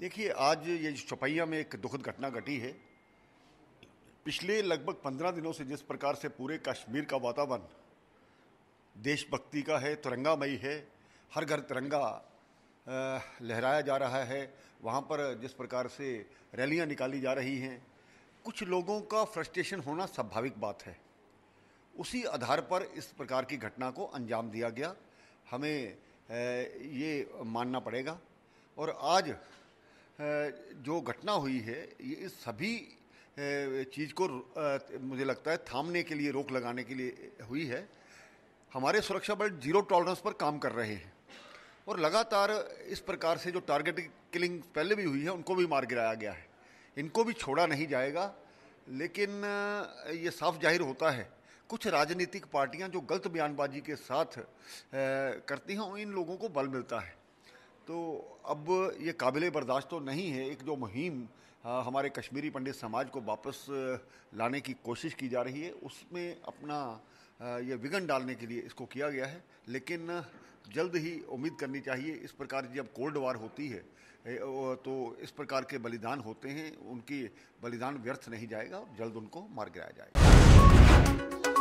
देखिए आज ये चौपैया में एक दुखद घटना घटी है पिछले लगभग पंद्रह दिनों से जिस प्रकार से पूरे कश्मीर का वातावरण देशभक्ति का है तिरंगामयी है हर घर तिरंगा लहराया जा रहा है वहाँ पर जिस प्रकार से रैलियाँ निकाली जा रही हैं कुछ लोगों का फ्रस्ट्रेशन होना स्वाभाविक बात है उसी आधार पर इस प्रकार की घटना को अंजाम दिया गया हमें ये मानना पड़ेगा और आज जो घटना हुई है ये इस सभी चीज़ को मुझे लगता है थामने के लिए रोक लगाने के लिए हुई है हमारे सुरक्षा बल जीरो टॉलरेंस पर काम कर रहे हैं और लगातार इस प्रकार से जो टारगेट किलिंग पहले भी हुई है उनको भी मार गिराया गया है इनको भी छोड़ा नहीं जाएगा लेकिन ये साफ जाहिर होता है कुछ राजनीतिक पार्टियां जो गलत बयानबाजी के साथ करती हैं इन लोगों को बल मिलता है तो अब ये काबिल बर्दाश्त तो नहीं है एक जो मुहिम हाँ, हमारे कश्मीरी पंडित समाज को वापस लाने की कोशिश की जा रही है उसमें अपना ये विघन डालने के लिए इसको किया गया है लेकिन जल्द ही उम्मीद करनी चाहिए इस प्रकार जब कोल्ड वार होती है तो इस प्रकार के बलिदान होते हैं उनकी बलिदान व्यर्थ नहीं जाएगा और जल्द उनको मार गिराया जाएगा